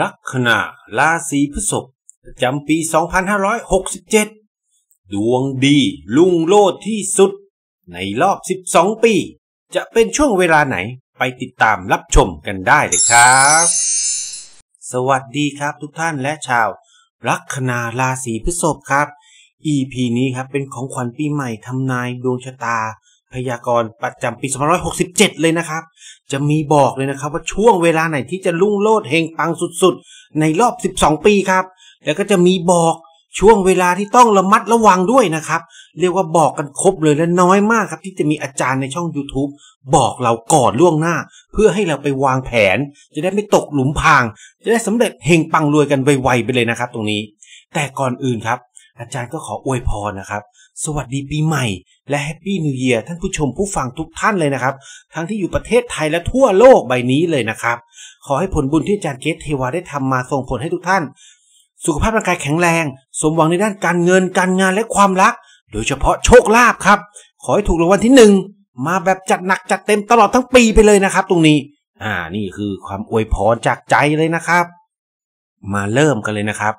ลัคนาราศีพฤษภประจำปี 2567 ดวงดีลุ่งโลดที่สุด ในรอบ 12 ปี จะเป็นช่วงเวลาไหนไปติดตามรับชมกันได้เลยครับ สวัสดีครับทุกท่านและชาวลัคนาราศีพฤษภครับ EP นี้ครับเป็นของขวัญปีใหม่ทำนายดวงชะตาพยากรณ์ประจำปี2567 เลยนะครับ จะมีบอกเลยนะครับว่าช่วงเวลาไหนที่จะลุ่งโลดเฮงปังสุดๆ ในรอบ 12 ปีครับ แล้วก็จะมีบอกช่วงเวลาที่ต้องระมัดระวังด้วยนะครับ เรียกว่าบอกกันครบเลยและน้อยมากครับที่จะมีอาจารย์ในช่อง YouTube บอกเราก่อนล่วงหน้า เพื่อให้เราไปวางแผนจะได้ไม่ตกหลุมพราง จะได้สำเร็จเฮงปังรวยกันไวๆไปเลยนะครับ ตรงนี้ แต่ก่อนอื่นครับ อาจารย์ก็ขออวยพรนะครับสวัสดีปีใหม่และแฮปปี้นิวเอียร์ท่านผู้ชมผู้ฟังทุกท่านเลยนะครับ ทั้งที่อยู่ประเทศไทยและทั่วโลกใบนี้เลยนะครับ ขอให้ผลบุญที่อาจารย์เกตเทวาได้ทำมาส่งผลให้ทุกท่าน สุขภาพร่างกายแข็งแรง สมหวังในด้านการเงินการงานและความรัก โดยเฉพาะโชคลาภครับ ขอให้ถูกรางวัลที่หนึ่งมาแบบจัดหนักจัดเต็มตลอดทั้งปีไปเลยนะครับ ตรงนี้ อ่านี่คือความอวยพรจากใจเลยนะครับ มาเริ่มกันเลยนะครับ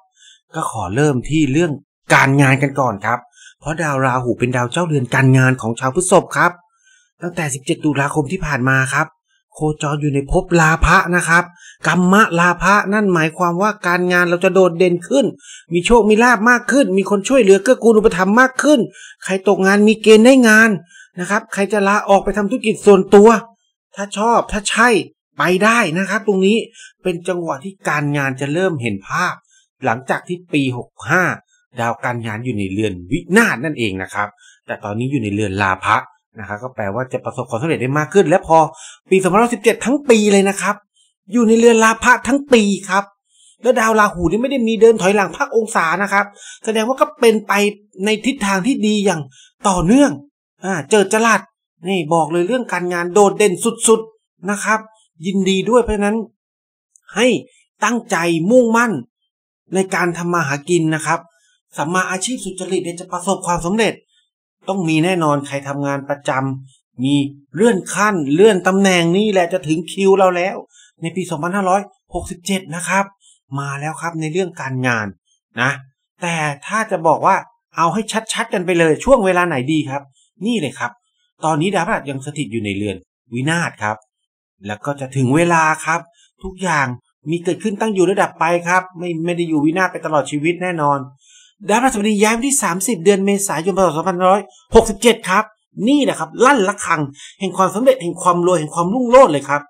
ก็ขอเริ่มที่เรื่องการงานกันก่อนครับเพราะดาวราหูเป็นดาวเจ้าเรือนการงานของชาวพฤษภครับ ตั้งแต่ 17 ตุลาคมที่ผ่านมาครับ โคจรอยู่ในภพลาภะนะครับ กรรมะลาภะนั่นหมายความว่าการงานเราจะโดดเด่นขึ้น มีโชคมีลาบมากขึ้น มีคนช่วยเหลือเกื้อกูลอุปถัมภ์มากขึ้น ใครตกงานมีเกณฑ์ได้งานนะครับ ใครจะลาออกไปทำธุรกิจส่วนตัว ถ้าชอบถ้าใช่ไปได้นะครับตรงนี้เป็นจังหวะที่การงานจะเริ่มเห็นภาพ หลังจากที่ปี 65ดาวการงานอยู่ในเรือนวินาศนั่นเองนะครับ แต่ตอนนี้อยู่ในเรือนลาภะนะครับ ก็แปลว่าจะประสบความสำเร็จได้มากขึ้น และพอ ปี2017ทั้งปีเลยนะครับ อยู่ในเรือนลาภะทั้งปีครับ แล้วดาวราหูนี่ไม่ได้มีเดินถอยหลังพักองศานะครับ แสดงว่าก็เป็นไปในทิศทางที่ดีอย่างต่อเนื่องอ่าเจอจลัสนี่บอกเลยเรื่องการงานโดดเด่นสุดๆนะครับ ยินดีด้วยเพราะนั้น ให้ตั้งใจมุ่งมั่น ในการทำมาหากินนะครับสัมมาอาชีพสุจริตเนี่ยจะประสบความสำเร็จ ต้องมีแน่นอนใครทำงานประจำ มีเลื่อนขั้น เลื่อนตำแหน่งนี่แหละจะถึงคิวเราแล้ว ในปี 2567 นะครับ มาแล้วครับในเรื่องการงานนะ แต่ถ้าจะบอกว่าเอาให้ชัดๆกันไปเลยช่วงเวลาไหนดีครับ นี่เลยครับ ตอนนี้ดาวพฤหัสยังสถิตอยู่ในเรือน วินาศครับ แล้วก็จะถึงเวลาครับ ทุกอย่างมีเกิดขึ้นตั้งอยู่ระดับไปครับ ไม่ไม่ได้อยู่วินาศไปตลอดชีวิตแน่นอนดาวพฤหัสบดีย้ายวันที่ 30 เดือนเมษายนพศ2567 ครับ นี่แหละครับ ลั่นละคังแห่งความสำเร็จแห่งความรวยแห่งความรุ่งโรจน์เลยครับ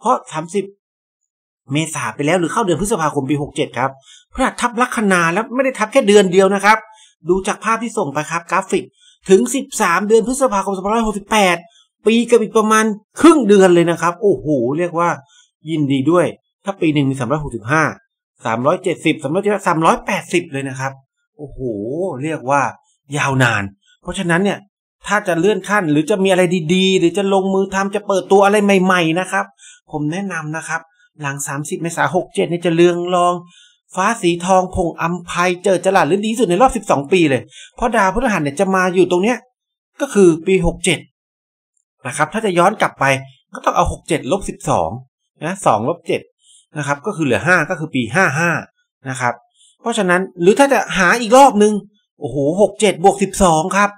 เพราะ 30 เมษาไปแล้วหรือเข้าเดือนพฤษภาคม ปี 67 ครับพระทับลัคนาแล้วไม่ได้ทับแค่เดือนเดียวนะครับ ดูจากภาพที่ส่งไปครับกราฟิกถึง 13 เดือนพฤษภาคม2568ปีกับอีกประมาณครึ่งเดือนเลยนะครับโอ้โหเรียกว่า ยินดีด้วยถ้าปีหนึ่งมี365 370 370 380เลยนะครับโอ้โห เรียกว่า ยาวนาน เพราะฉะนั้นเนี่ยถ้าจะเลื่อนขั้นหรือจะมีอะไรดีๆ หรือจะลงมือทำจะเปิดตัวอะไรใหม่ ๆนะครับ ผมแนะนำนะครับ หลัง30เมษายเจ็เนี่ยจะเลืองรอง ฟ้าสีทอง พงอัมภัยเจอจลาดหรือดีสุดในรอบ 12 ปีเลย เพราะดาวพฤหัสเนี่ยจะมาอยู่ตรงเนี้ยก็คือปี 67นะครับถ้าจะย้อนกลับไปก็ต้องเอา 67ลบ12นะ2ลบ7นะครับ ก็คือเหลือ 5 ก็คือปี55นะครับเพราะฉะนั้นหรือถ้าจะหาอีกรอบหนึ่งโอ้โหหกเจ็ดบวกสิบสองครับ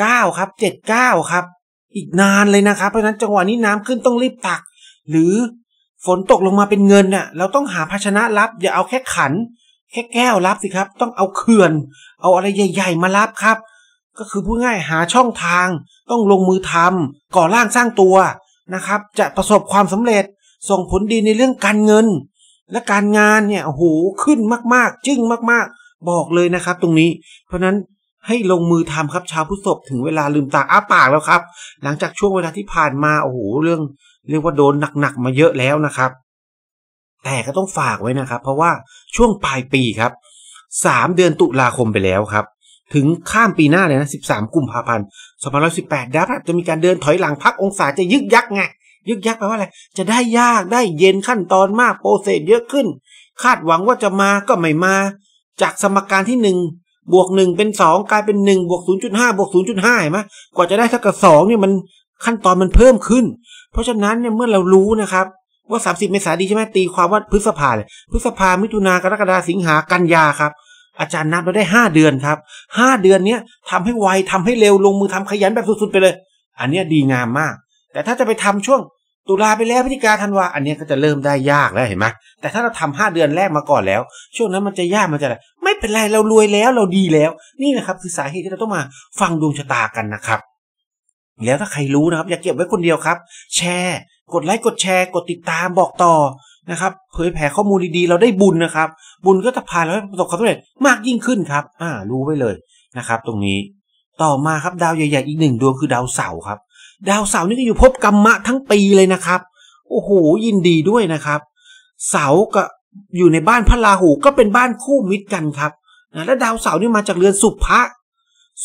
เก้าครับเจ็ดเก้าครับ อีกนานเลยนะครับเพราะฉะนั้นจังหวะนี้น้ำขึ้นต้องรีบตัก หรือฝนตกลงมาเป็นเงินน่ะเราต้องหาภาชนะรับอย่าเอาแค่ขัน แค่แก้วรับสิครับ ต้องเอาเขื่อน เอาอะไรใหญ่ ๆ มารับครับ ก็คือพูดง่ายหาช่องทาง ต้องลงมือทำ ก่อร่างสร้างตัวนะครับ จะประสบความสำเร็จส่งผลดีในเรื่องการเงินและการงานเนี่ยโอ้โหขึ้นมาก ๆจึ้งมาก ๆ บอกเลยนะครับ ตรงนี้ เพราะนั้นให้ลงมือทำครับชาวพุทธศพถึงเวลาลืมตาอ้าปากแล้วครับ หลังจากช่วงเวลาที่ผ่านมาโอ้โหเรื่องเรียกว่าโดนหนักๆมาเยอะแล้วนะครับ แต่ก็ต้องฝากไว้นะครับ เพราะว่าช่วงปลายปีครับสามเดือนตุลาคมไปแล้วครับ ถึงข้ามปีหน้าเลยนะ13กุมภาพันธ์2518ดาบจะมีการเดินถอยหลังพักองศาจะยึกยักไงยึกยักแปลว่าอะไร จะได้ยากได้เย็นขั้นตอนมากโปรเซสเยอะขึ้น คาดหวังว่าจะมาก็ไม่มา จากสมการที่หนึ่งบวกหนึ่งเป็นสองกลายเป็นหนึ่งบวกศูนย์จุดห้าบวกศูนย์จุดห้าเหไหมกว่าจะได้เท่ากับสองเนี่ยมันขั้นตอนมันเพิ่มขึ้น เพราะฉะนั้นเนี่ยเมื่อเรารู้นะครับ ว่า30เมษายนใช่ไหมตีความว่าพฤษภาเลยพฤษภามิถุนากรกฎาสิงหากันยาครับ อาจารย์นับเราได้ 5 เดือนครับ 5 เดือนเนี้ยทาให้ไวทำให้เร็วลงมือทำขยันแบบสุดๆไปเลย อันเนี้ยดีงามมาก แต่ถ้าจะไปทำช่วงตุลาไปแล้วพฤศจิกาธันวาอันนี้ก็จะเริ่มได้ยากแล้วเห็นไหม แต่ถ้าเราทำห้าเดือนแรกมาก่อนแล้ว ช่วงนั้นมันจะยากมันจะอะไรไม่เป็นไรเรารวยแล้วเราดีแล้วนี่นะครับคือสาเหตุที่เราต้องมาฟังดวงชะตากันนะครับ แล้วถ้าใครรู้นะครับ อย่าเก็บไว้คนเดียวครับ แชร์ กดไลค์กดแชร์ กดติดตามบอกต่อนะครับ เผยแผ่ข้อมูลดีๆ เราได้บุญนะครับ บุญก็จะพาเราให้ประสบความสำเร็จมากยิ่งขึ้นครับ อ่ารู้ไว้เลยนะครับ ตรงนี้ ต่อมาครับดาวใหญ่ๆอีกหนึ่งดวงคือดาวเสาร์ครับดาวเสาร์นี่ก็อยู่พบ กรรมะทั้งปีเลยนะครับ โอ้โห ยินดีด้วยนะครับ เสาร์ก็อยู่ในบ้าน พระราหูก็เป็นบ้านคู่มิตรกันครับนะและดาวเสาร์นี่มาจากเรือนสุภะ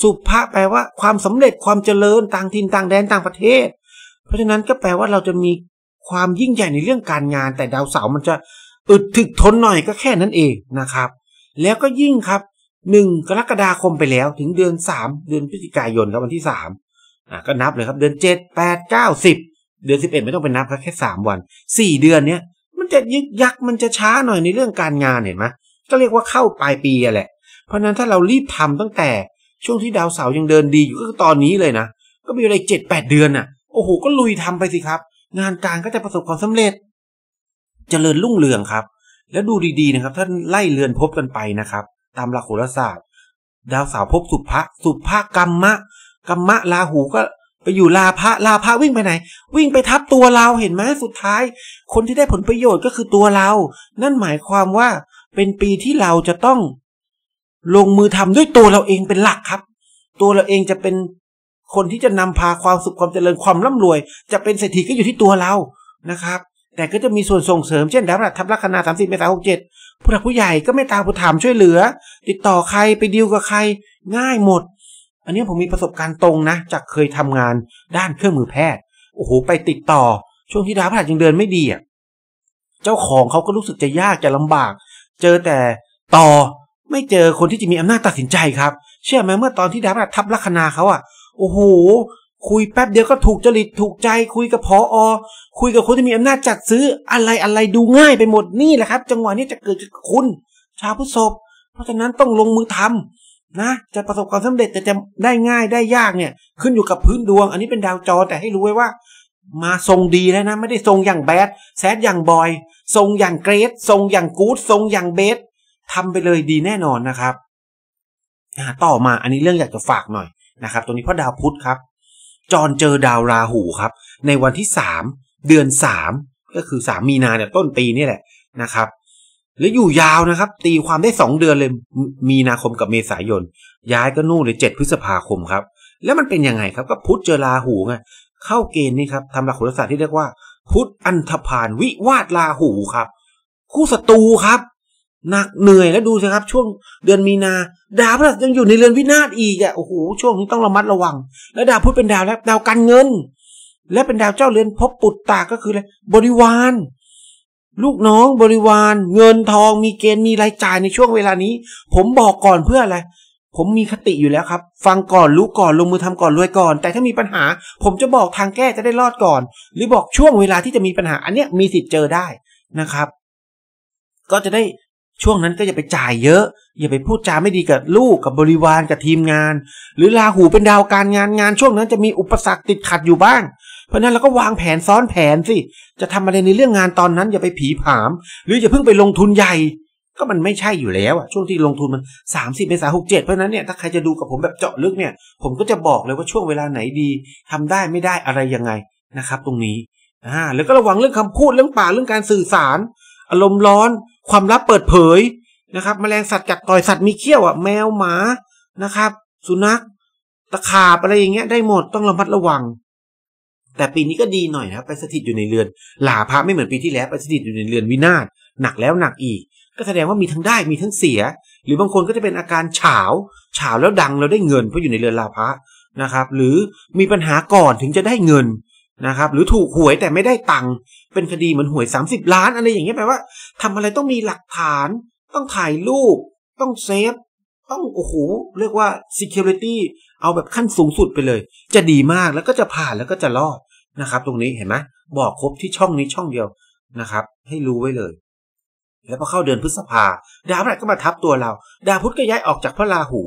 สุภะแปลว่าความสำเร็จความเจริญต่างถิ่นต่างแดนต่างประเทศ เพราะฉะนั้นก็แปลว่าเราจะมีความยิ่งใหญ่ในเรื่องการงาน แต่ดาวเสาร์มันจะอึดถึกทนหน่อยก็แค่นั้นเองนะครับ แล้วก็ยิ่งครับหนึ่งกรกฎาคมไปแล้วถึงเดือนสามเดือนพฤศจิกายนครับวันที่สามอ่ะก็นับเลยครับ เดือนเจ็ดแปดเก้าสิบเดือนสิบเอ็ดไม่ต้องไปนับครับ แค่สามวันสี่เดือนเนี้ย มันจะยึกยักมันจะช้าหน่อยในเรื่องการงานเห็นไหมก็เรียกว่าเข้าปลายปีแหละ เพราะนั้นถ้าเรารีบทำตั้งแต่ ช่วงที่ดาวเสาร์ยังเดินดีอยู่ก็ตอนนี้เลยนะ ก็มีอะไรเจ็ดแปดเดือนน่ะ โอ้โห ก็ลุยทำไปสิครับ งานการก็จะประสบความสำเร็จจเจริญรุ่งเรืองครับ แล้วดูดีๆนะครับ ถ้าไล่เรือนพบกันไปนะครับ ตามหลักโหราศาสตร์ดาวเสาร์พบสุภะสุภะกรรมะกัมมะลาหูก็ไปอยู่ลาพระลาพระวิ่งไปไหนวิ่งไปทับตัวเราเห็นไหมสุดท้าย คนที่ได้ผลประโยชน์ก็คือตัวเรา นั่นหมายความว่าเป็นปีที่เราจะต้อง ลงมือทำด้วยตัวเราเองเป็นหลักครับ ตัวเราเองจะเป็นคนที่จะนำพาความสุขความเจริญความร่ำรวย จะเป็นเศรษฐีก็อยู่ที่ตัวเรานะครับ แต่ก็จะมีส่วนส่งเสริมเช่นดับรัตทับลัคนาสามสิบเมษาหกเจ็ดผู้หลักผู้ใหญ่ก็ไม่ตาผู้ถามช่วยเหลือ ติดต่อใครไปดีลกับใคร ง่ายหมดอันนี้ผมมีประสบการณ์ตรงนะ จากเคยทำงานด้านเครื่องมือแพทย์ โอ้โหไปติดต่อ ช่วงที่ดาวพฤหัสยังเดินไม่ดีอ่ะเจ้าของเขาก็รู้สึกจะยากจะลำบาก เจอแต่ต่อ ไม่เจอคนที่จะมีอำนาจตัดสินใจครับ เชื่อไหมเมื่อตอนที่ดาวพฤหัสทับลัคนาเขาอ่ะ โอ้โหคุยแป๊บเดียวก็ถูกจริตถูกใจ คุยกับพออคุยกับคนที่มีอำนาจจัดซื้ออะไรอะไรดูง่ายไปหมดนี่แหละครับ จังหวะนี้จะเกิดกับคุณชาวพุทธศพเพราะฉะนั้นต้องลงมือทำนะจะประสบความสำเร็จแต่จะได้ง่ายได้ยากเนี่ย ขึ้นอยู่กับพื้นดวง อันนี้เป็นดาวจอแต่ให้รู้ไว้ว่า มาทรงดีแล้วนะ ไม่ได้ทรงอย่างแบดแซดอย่างบอย ทรงอย่างเกรด ทรงอย่างกู๊ดทรงอย่างเบสทำไปเลยดีแน่นอนนะครับ ต่อมาอันนี้เรื่องอยากจะฝากหน่อยนะครับตรงนี้พระดาวพุธครับจรเจอดาวราหูครับ ในวันที่สามเดือนสามก็คือสามมีนาเนี่ยต้นปีนี่แหละนะครับแลือยู่ยาวนะครับ ตีความได้ 2 เดือนเลยมีนาคมกับเมษายน ย้ายก็นู่นเลยเจ็ดพฤษภาคมครับ แล้วมันเป็นยังไงครับก็พุทธเจอลาหูไงเข้าเกณฑ์นี่ครับทำหลักโหราศาสตร์ที่เรียกว่า พุทธอันธพาลวิวาทลาหูครับ คู่ศัตรูครับหนักเหนื่อยแล้วดูสิครับช่วงเดือนมีนา ดาวพฤหัสยังอยู่ในเรือนวินาศอีกอ่ะโอ้โหช่วงนี้ต้องระมัดระวัง แล้วดาวพุธเป็นดาวแล้วดาวการเงิน และเป็นดาวเจ้าเรือนพบปุตตาก็คืออะไรบริวารลูกน้อง บริวาร เงินทอง มีเกณฑ์มีรายจ่ายในช่วงเวลานี้ ผมบอกก่อนเพื่ออะไรผมมีคติอยู่แล้วครับ ฟังก่อน รู้ก่อนลงมือทำก่อนรวยก่อน แต่ถ้ามีปัญหา ผมจะบอกทางแก้จะได้รอดก่อน หรือบอกช่วงเวลาที่จะมีปัญหา อันเนี้ยมีสิทธิ์เจอได้นะครับ ก็จะได้ช่วงนั้นก็อย่าไปจ่ายเยอะ อย่าไปพูดจาไม่ดีกับลูกกับบริวารกับทีมงาน หรือลาหูเป็นดาวการงานงานช่วงนั้นจะมีอุปสรรคติดขัดอยู่บ้างราะนั้นเราก็วางแผนซ้อนแผนสิ จะทำอะไรในเรื่องงานตอนนั้นอย่าไปผีผาม หรืออย่าเพิ่งไปลงทุนใหญ่ ก็มันไม่ใช่อยู่แล้วอะช่วงที่ลงทุนมันสามสิบเมษาหกเจ็ดเพราะนั้นเนี่ยถ้าใครจะดูกับผมแบบเจาะลึกเนี่ย ผมก็จะบอกเลยว่าช่วงเวลาไหนดี ทำได้ไม่ได้อะไรยังไงนะครับ ตรงนี้อ่าแล้วก็ระวังเรื่องคำพูดเรื่องปากเรื่องการสื่อสาร อารมณ์ร้อนความลับเปิดเผยนะครับมแมลงสัตว์กัดต่อยสัตว์มีเขี้ยวอะแมวหมานะครับ สุนัข ตะขาบ อะไรอย่างเงี้ยได้หมดต้องระมัดระวังแต่ปีนี้ก็ดีหน่อยนะไปสถิตอยู่ในเรือนหลาพระไม่เหมือนปีที่แล้วไปสถิตอยู่ในเรือนวินาศหนักแล้วหนักอีก ก็แสดงว่ามีทั้งได้มีทั้งเสีย หรือบางคนก็จะเป็นอาการเฉาเฉาแล้วดังเราได้เงินเพราะอยู่ในเรือนลาพระนะครับ หรือมีปัญหาก่อนถึงจะได้เงินนะครับ หรือถูกหวยแต่ไม่ได้ตังค์เป็นคดีเหมือนหวย 30ล้านอะไรอย่างเงี้ยแปลว่า ทำอะไรต้องมีหลักฐาน ต้องถ่ายรูปต้องเซฟต้องโอ้โหเรียกว่า security เอาแบบขั้นสูงสุดไปเลย จะดีมากแล้วก็จะผ่านแล้วก็จะรอด นะครับ ตรงนี้เห็นไหมบอกครบที่ช่องนี้ช่องเดียว นะครับ ให้รู้ไว้เลย แล้วพอเข้าเดือนพฤษภาดาวพฤหัสก็มาทับตัวเรา ดาวพุธก็ย้ายออกจากพระราหู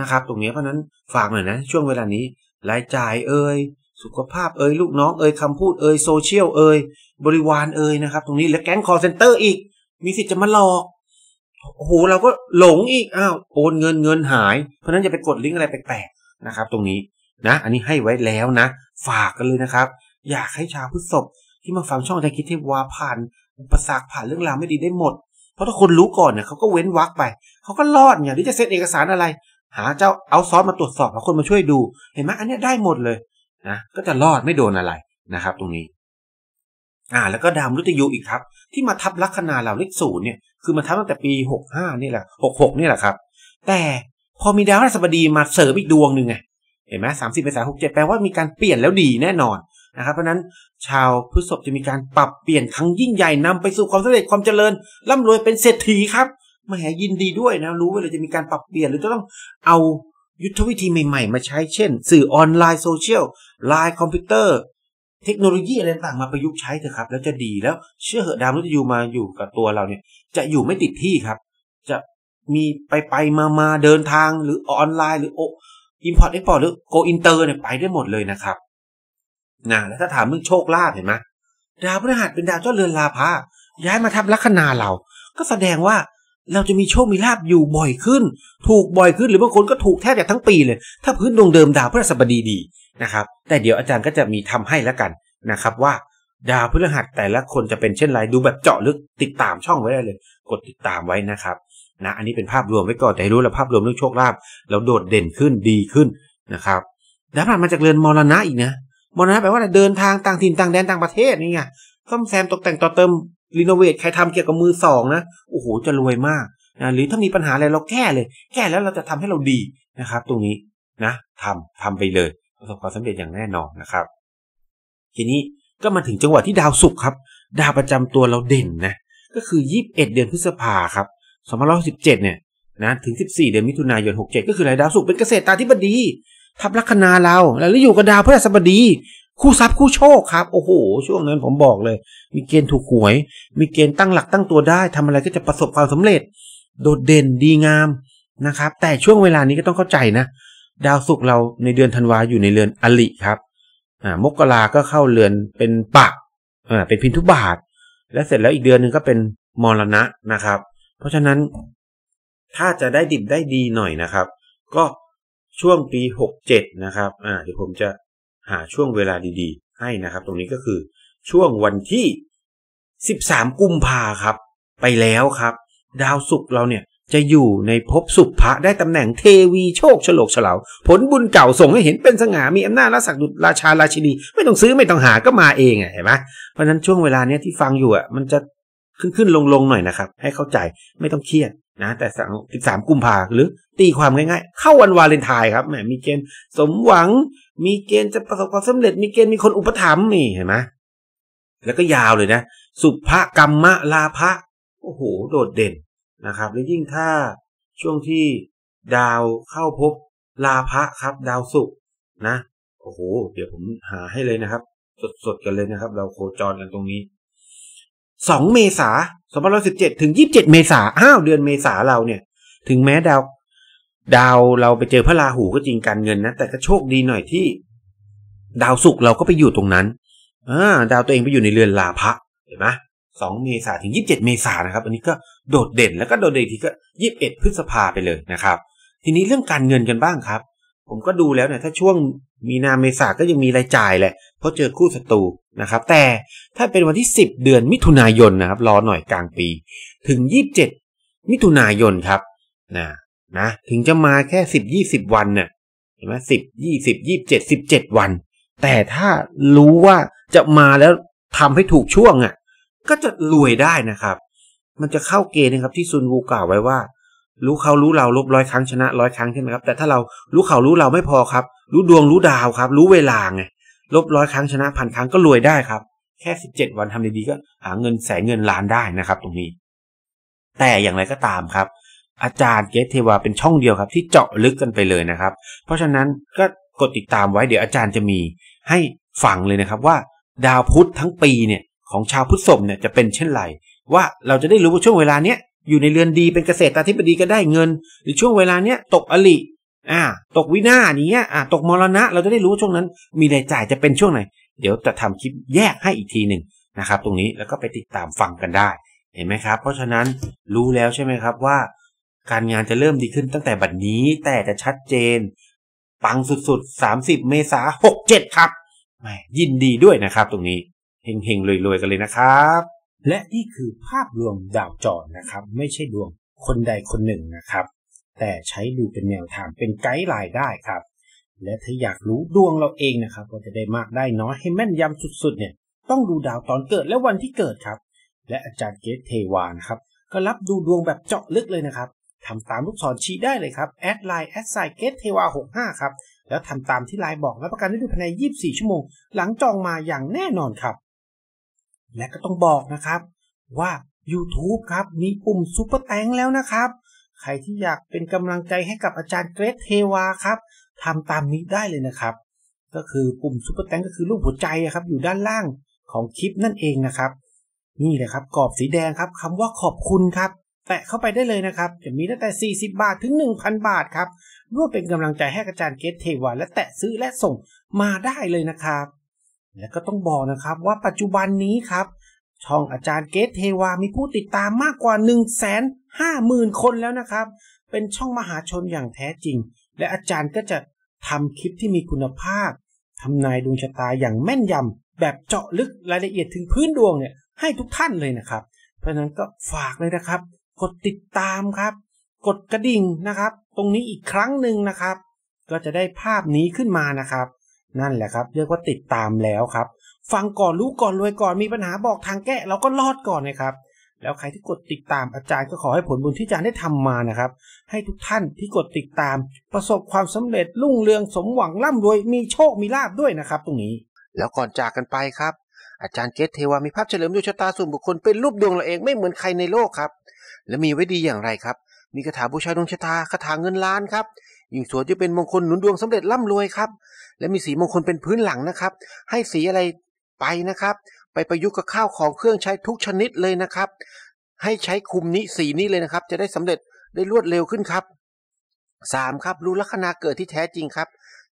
นะครับ ตรงนี้เพราะนั้น ฝากหน่อยนะ ช่วงเวลานี้ รายจ่ายเอ่ยสุขภาพเอ่ยลูกน้องเอ่ยคำพูดเอ่ยโซเชียลเอ่ยบริวารเอ่ยนะครับตรงนี้และแก๊งคอร์เซนเตอร์อีก มีสิทธิ์จะมาหลอกโอ้โหเราก็หลงอีกอ้าวโอนเงินเงินหาย เพราะนั้นอย่าไปกดลิงก์อะไร แปลกๆนะครับ ตรงนี้ นะ อันนี้ให้ไว้แล้วนะ ฝากกันเลยนะครับ อยากให้ชาวพุทธศพที่มาฟังช่องไทยคิดเทวาผ่าน อุปสรรคผ่านเรื่องราวไม่ดีได้หมด เพราะถ้าคนรู้ก่อนเนี่ยเขาก็เว้นวักไปเขาก็รอดเนี่ยที่จะเซ็นเอกสารอะไร หาเจ้าเอาซอสมาตรวจสอบหาคนมาช่วยดู เห็นไหมอันนี้ได้หมดเลยนะก็จะรอดไม่โดนอะไรนะครับ ตรงนี้ อ่า แล้วก็ดาวมฤตยูอีกครับ ที่มาทับลัคนาเราเลขศูนย์เนี่ยคือมันทำตั้งแต่ปี 65 นี่แหละ 66 นี่แหละครับ แต่พอมีดาวพฤหัสบดีมาเสริมอีกดวงหนึ่งไงเห็นไหมสามสิบเมษายนหกเจ็ดแปลว่ามีการเปลี่ยนแล้วดีแน่นอนนะครับ เพราะนั้นชาวพฤษภจะมีการปรับเปลี่ยนครั้งยิ่งใหญ่ นำไปสู่ความสำเร็จความเจริญ ร่ำรวยเป็นเศรษฐีครับแหมยินดีด้วยนะ รู้ว่าเราจะมีการปรับเปลี่ยนหรือจะต้องเอายุทธวิธีใหม่ๆ มาใช้ เช่น สื่อออนไลน์โซเชียลไลน์คอมพิวเตอร์เทคโนโลยีอะไรต่างมาประยุกต์ใช้เถอะครับ แล้วจะดีแล้วเชื่อเหอะดาวมฤตยูมาอยู่กับตัวเราเนี่ยจะอยู่ไม่ติดที่ครับ จะมีไปไปมามาเดินทางหรือออนไลน์หรือโออินพอร์ตเอ็กพอร์ตหรือโกอินเตอร์เนี่ยไปได้หมดเลยนะครับนะแล้วถ้าถามเรื่องโชคลาภเห็นไหมดาวพฤหัสเป็นดาวเจ้าเรือนลาภาย้ายมาทับลัคนาเรา ก็แสดงว่าเราจะมีโชคมีลาภอยู่บ่อยขึ้น ถูกบ่อยขึ้นหรือบางคนก็ถูกแทบจะทั้งปีเลย ถ้าพื้นดวงเดิมดาวพฤหัสบดีดีนะครับ แต่เดี๋ยวอาจารย์ก็จะมีทำให้แล้วกันนะครับว่าดาวพฤหัสแต่ละคนจะเป็นเช่นไรดูแบบเจาะลึกติดตามช่องไว้ได้เลย กดติดตามไว้นะครับ นะอันนี้เป็นภาพรวมไว้ก่อนแต่ให้รู้ละภาพรวมเรื่องโชค ลาภแล้วโดดเด่นขึ้นดีขึ้นนะครับดาวพฤหัสมาจากเรือนมรณะอีกนะมรณะแปลว่าเดินทางต่างถิ่นต่างแดนต่างประเทศนี่ไงซ่อมแซมตกแต่งต่อเติมรีโนเวทใครทำเกี่ยวกับมือสองนะโอ้โหจะรวยมาก นะ หรือถ้ามีปัญหาอะไรเราแก้เลย แก้แล้วเราจะทำให้เราดีนะครับ ตรงนี้นะทำทำไปเลย ประสบความสำเร็จอย่างแน่นอนนะครับ ทีนี้ก็มาถึงจังหวะที่ดาวศุกร์ครับ ดาวประจำตัวเราเด่นนะ ก็คือ 21 เดือนพฤษภาครับ2517 เนี่ยนะถึง 14 เดือนมิถุนายน 67 ก็คือรดาวศุกร์เป็นเกษตรตาธิบดีทับลัคนาเรา แล้วอยู่กับดาวพฤหัสบดี คู่ทรัพย์คู่โชคครับ โอ้โห ช่วงนั้นผมบอกเลย มีเกณฑ์ถูกหวย มีเกณฑ์ตั้งหลักตั้งตัวได้ ทำอะไรก็จะประสบความสำเร็จ โดดเด่นดีงามนะครับ แต่ช่วงเวลานี้ก็ต้องเข้าใจนะ ดาวศุกร์เราในเดือนธันวาอยู่ในเรือนอลิครับอ่ามกราก็เข้าเรือนเป็นปักอ่าเป็นพินทุบาท และเสร็จแล้วอีกเดือนหนึ่งก็เป็นมรณะนะครับ เพราะฉะนั้นถ้าจะได้ดิบได้ดีหน่อยนะครับ ก็ช่วงปีหกเจ็ดนะครับ อ่าเดี๋ยวผมจะหาช่วงเวลาดีๆให้นะครับ ตรงนี้ก็คือช่วงวันที่สิบสามกุมภาครับ ไปแล้วครับ ดาวศุกร์เราเนี่ยจะอยู่ในภพสุภะได้ตำแหน่งเทวีโชคฉลกฉลาผลบุญเก่า ส่งให้เห็นเป็นสง่ามีอำนาจและศักดิ์ราชาราชินีไม่ต้องซื้อไม่ต้องหาก็มาเองอ่ะเห็นไหมเพราะนั้นช่วงเวลาเนี้ยที่ฟังอยู่อ่ะ มันจะขึ้นขึ้นลงลงหน่อยนะครับ ให้เข้าใจไม่ต้องเครียดนะ แต่สามสิบสามกุมภาหรือตีความง่ายๆ เข้าวันวาเลนไทน์ครับแหมมีเกณฑ์ สมหวัง มีเกณฑ์จะประสบความสำเร็จ มีเกณฑ์มีคนอุปถัมภ์นี่เห็นไหมแล้วก็ยาวเลยนะ สุภกรรมะลาภะโอ้โห โดดเด่นนะครับและยิ่งถ้าช่วงที่ดาวเข้าพบลาพะครับ ดาวศุกร์นะโอ้โหเดี๋ยวผมหาให้เลยนะครับ สด ๆ กันเลยนะครับ เราโคจรกันตรงนี้2เมษา2จ1 7 ถึง27เมษาอ้าวเดือนเมษาเราเนี่ย ถึงแม้ดาว ดาวเราไปเจอพระราหูก็จริงการเงินนะแต่ก็โชคดีหน่อยที่ ดาวศุกร์เราก็ไปอยู่ตรงนั้นอ่าดาวตัวเองไปอยู่ในเรือนลาพะเห็นไหม2เมษาถึง27เมษานะครับ อันนี้ก็โดดเด่นแล้วก็โดดเด่นทีก็ยีิบเอ็ดพฤษภาไปเลยนะครับ ทีนี้เรื่องการเงินกันบ้างครับ ผมก็ดูแล้วเนี่ยถ้าช่วงมีนาเมษาก็ยังมีรายจ่ายแหละ เพราะเจอคู่ศัตรูนะครับ แต่ถ้าเป็นวันที่ 10 เดือนมิถุนายนนะครับ รอหน่อยกลางปี ถึง 27 มิถุนายนครับนะนะถึงจะมาแค่ 10 20 วันเนี่ยเห็นไหมสิบยี่สิบยี่บเจ็ดสิบเจ็ดวัน แต่ถ้ารู้ว่าจะมาแล้วทำให้ถูกช่วงอะ่ะก็จะรวยได้นะครับมันจะเข้าเกณฑ์นะครับ ที่ซุนวูกล่าวไว้ว่ารู้เขารู้เราลบร้อยครั้งชนะร้อยครั้งใช่ไหมครับแต่ถ้าเรารู้เขารู้เราไม่พอครับ รู้ดวงรู้ดาวครับ รู้เวลาไงลบร้อยครั้งชนะพันครั้งก็รวยได้ครับ แค่สิบเจ็ดวันทำดีๆก็หาเงินแสนเงินล้านได้นะครับตรงนี้ แต่อย่างไรก็ตามครับ อาจารย์เกตเทวาเป็นช่องเดียวครับ ที่เจาะลึกกันไปเลยนะครับ เพราะฉะนั้นก็กดติดตามไว้ เดี๋ยวอาจารย์จะมีให้ฟังเลยนะครับว่า ดาวพุธทั้งปีเนี่ยของชาวพุธศพเนี่ยจะเป็นเช่นไรว่าเราจะได้รู้ว่าช่วงเวลาเนี้ยอยู่ในเรือนดีเป็นเกษตรธิบดีก็ได้เงินหรือช่วงเวลาเนี้ย ตกอลิอ่า ตกวินาอย่างเงี้ยอ่าตกมรณะ เราจะได้รู้ว่าช่วงนั้น มีรายจ่ายจะเป็นช่วงไหน เดี๋ยวจะทำคลิปแยกให้อีกทีหนึ่งนะครับ ตรงนี้แล้วก็ไปติดตามฟังกันได้เห็นไหมครับ เพราะฉะนั้นรู้แล้วใช่ไหมครับว่า การงานจะเริ่มดีขึ้นตั้งแต่บัดนนี้ แต่จะชัดเจน ปังสุดๆ30เมษาหกเจ็ดครับยินดีด้วยนะครับ ตรงนี้เฮงๆรวยๆกันเลยนะครับและนี่คือภาพรวมดาวจรนะครับ ไม่ใช่ดวงคนใดคนหนึ่งนะครับ แต่ใช้ดูเป็นแนวทางเป็นไกด์ไลน์ได้ครับ และถ้าอยากรู้ดวงเราเองนะครับ ก็จะได้มากได้น้อยให้แม่นยำสุดๆเนี่ยต้องดูดาวตอนเกิดและวันที่เกิดครับ และอาจารย์เกตเทวานครับ ก็รับดูดวงแบบเจาะลึกเลยนะครับทำตามลูกศรชี้ได้เลยครับแอดไลน์แอดไซเกตเทวา้าครับแล้วทำตามที่ไลน์บอกรับประกันได้ดูภายในยีสบี่ชั่วโมงหลังจองมาอย่างแน่นอนครับและก็ต้องบอกนะครับว่า YouTube ครับ มีปุ่มซ u เปอร์แตงแล้วนะครับ ใครที่อยากเป็นกำลังใจให้กับอาจารย์เกรทเทวาครับทำตามนี้ได้เลยนะครับ ก็คือปุ่มซ u เปอร์แตงก็คือรูปหัวใจครับ อยู่ด้านล่างของคลิปนั่นเองนะครับ นี่เลยครับกรอบสีแดงครับคำว่าขอบคุณครับ แตะเข้าไปได้เลยนะครับ จะมีตั้งแต่ 40 บาทถึง 1,000 บาทครับร่วมเป็นกำลังใจให้อาจารย์เกตเทวาและแตะซื้อและส่งมาได้เลยนะครับและก็ต้องบอกนะครับว่าปัจจุบันนี้ครับ ช่องอาจารย์เกตเทวามีผู้ติดตามมากกว่า1 5 0 0 0 0 คนแล้วนะครับ เป็นช่องมหาชนอย่างแท้จริง และอาจารย์ก็จะทำคลิปที่มีคุณภาพทำนายดวงชะตาอย่างแม่นยำแบบเจาะลึกรายละเอียดถึงพื้นดวงเนี่ยให้ทุกท่านเลยนะครับ เพราะนั้นก็ฝากเลยนะครับ กดติดตามครับกดกระดิ่งนะครับ ตรงนี้อีกครั้งหนึ่งนะครับ ก็จะได้ภาพนี้ขึ้นมานะครับนั่นแหละครับเรียกว่าติดตามแล้วครับ ฟังก่อนรู้ก่อนรวยก่อนมีปัญหาบอกทางแก้เราก็รอดก่อนนะครับ แล้วใครที่กดติดตาม อาจารย์ก็ขอให้ผลบุญที่อาจารย์ได้ทำมานะครับ ให้ทุกท่านที่กดติดตาม ประสบความสำเร็จรุ่งเรืองสมหวังร่ำรวยมีโชคมีลาบด้วยนะครับ ตรงนี้ แล้วก่อนจากกันไปครับ อาจารย์เจษเทวามีภาพเฉลิมดวงชะตาส่วนบุคคลเป็นรูปดวงเราเองไม่เหมือนใครในโลกครับและมีไว้ดีอย่างไรครับ มีคาถาบูชาดวงชะตาคาถาเงินล้านครับยิ่งสวยจะเป็นมงคลหนุนดวงสำเร็จร่ำรวยครับและมีสีมงคลเป็นพื้นหลังนะครับ ให้สีอะไรไปนะครับ ไปประยุกต์กับข้าวของเครื่องใช้ทุกชนิดเลยนะครับ ให้ใช้คุมนี้สีนี้เลยนะครับ จะได้สำเร็จได้รวดเร็วขึ้นครับ 3. ครับรู้ลัคนาเกิดที่แท้จริงครับ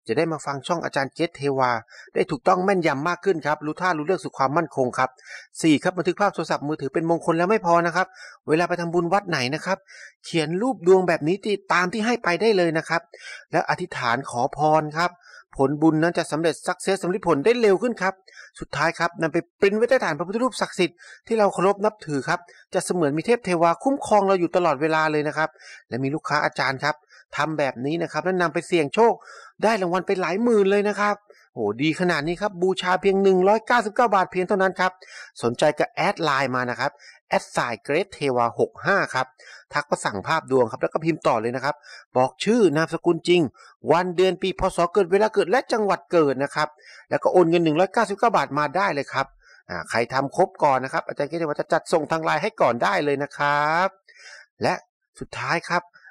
จะได้มาฟังช่องอาจารย์เจษเทวา ได้ถูกต้องแม่นยำมากขึ้นครับ รู้ท่ารู้เรื่องสู่ความมั่นคงครับ 4. ครับบันทึกภาพโทรศัพท์มือถือเป็นมงคลแล้วไม่พอนะครับ เวลาไปทำบุญวัดไหนนะครับ เขียนรูปดวงแบบนี้ที่ตามที่ให้ไปได้เลยนะครับ แล้วอธิษฐานขอพรครับ ผลบุญนั้นจะสำเร็จสักเซสสำลิผลได้เร็วขึ้นครับ สุดท้ายครับนำไปปริ้นไว้ใต้ฐานพระพุทธรูปศักดิ์สิทธิ์ที่เราเคารพนับถือครับ จะเสมือนมีเทพเทวาคุ้มครองเราอยู่ตลอดเวลาเลยนะครับ และมีลูกค้าอาจารย์ครับทำแบบนี้นะครับแล้วนำไปเสี่ยงโชค ได้รางวัลไปหลายหมื่นเลยนะครับโหดีขนาดนี้ครับ บูชาเพียง199บาทเพียงเท่านั้นครับ สนใจก็แอดไลน์มานะครับแอดสายเกรทเทวา65ครับ ทักก็สั่งภาพดวงครับ แล้วก็พิมพ์ต่อเลยนะครับ บอกชื่อนามสกุลจริง วันเดือนปีพศเกิดเวลาเกิด และจังหวัดเกิดนะครับแล้วก็โอนเงิน199บาทมาได้เลยครับใครทำครบก่อนนะครับอาจารย์เกรทเทวาจะจัดส่งทางไลน์ให้ก่อนได้เลยนะครับ และสุดท้ายครับ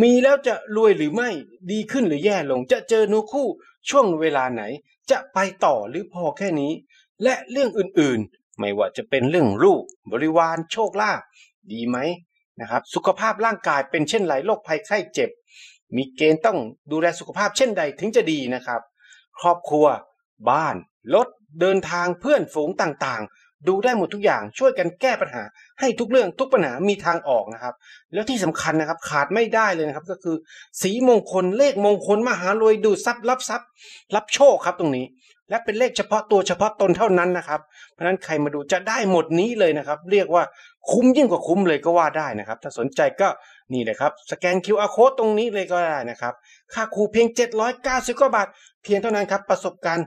มีแล้วจะรวยหรือไม่ดีขึ้นหรือแย่ลงจะเจอนูคู่ช่วงเวลาไหนจะไปต่อหรือพอแค่นี้ และเรื่องอื่นๆไม่ว่าจะเป็นเรื่องลูกบริวารโชคลาภดีไหมนะครับสุขภาพร่างกายเป็นเช่นไรโรคภัยไข้เจ็บ มีเกณฑ์ต้องดูแลสุขภาพเช่นใดถึงจะดีนะครับ ครอบครัวบ้านรถเดินทางเพื่อนฝูงต่างๆ ดูได้หมดทุกอย่างช่วยกันแก้ปัญหาให้ทุกเรื่องทุกปัญหา มีทางออกนะครับ แล้วที่สำคัญนะครับขาดไม่ได้เลยนะครับก็คือ สีมงคลเลขมงคลมหารวยดูทรัพย์ รับทรัพย์ รับโชคครับตรงนี้ และเป็นเลขเฉพาะตัวเฉพาะตนเท่านั้นนะครับ เพราะนั้นใครมาดูจะได้หมดนี้เลยนะครับ เรียกว่าคุ้มยิ่งกว่าคุ้มเลยก็ว่าได้นะครับ ถ้าสนใจก็นี่เลยครับ สแกน QR code ตรงนี้เลยก็ได้นะครับค่าครูเพียง7 9าบาทเพียงเท่านั้นครับประสบการณ์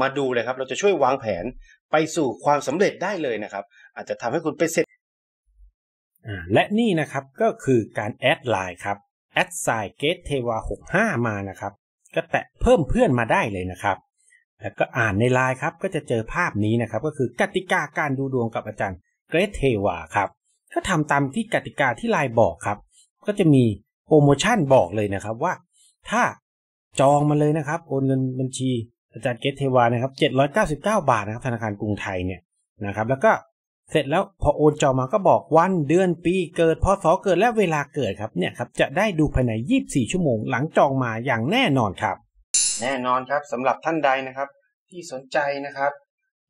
มาดูเลยครับ เราจะช่วยวางแผนไปสู่ความสำเร็จได้เลยนะครับ อาจจะทำให้คุณเป็นเสร็จและนี่นะครับก็คือการแอดไลน์ครับ แอดไซเกตเทวา65มานะครับ ก็แตะเพิ่มเพื่อนมาได้เลยนะครับ แล้วก็อ่านในไลน์ครับ ก็จะเจอภาพนี้นะครับ ก็คือกติกาการดูดวงกับอาจารย์เกรทเทวาครับก็ทำตามที่กติกาที่ไลน์บอกครับ ก็จะมีโปรโมชั่นบอกเลยนะครับว่าถ้าจองมาเลยนะครับโอนเงินบัญชีอาจารย์เกตเทวานะครับ 799 บาทนะครับธนาคารกรุงไทยเนี่ยนะครับ แล้วก็เสร็จแล้วพอโอนจอมาก็บอกวัน เดือน ปี เกิดพศเกิด และเวลาเกิดครับ เนี่ยครับ จะได้ดูภายใน 24 ชั่วโมงหลังจองมาอย่างแน่นอนครับ แน่นอนครับสำหรับท่านใดนะครับ ที่สนใจนะครับ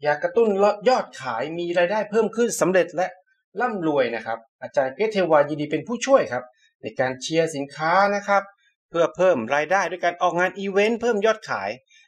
อยากกระตุ้นยอดขาย มีรายได้เพิ่มขึ้นสำเร็จและร่ำรวยนะครับ อาจารย์เกตเทวายินดีเป็นผู้ช่วยครับ ในการเชียร์สินค้านะครับ เพื่อเพิ่มรายได้ด้วยการออกงานอีเวนต์เพิ่มยอดขาย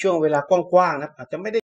ช่วงเวลากว้างๆนะอาจจะไม่ได้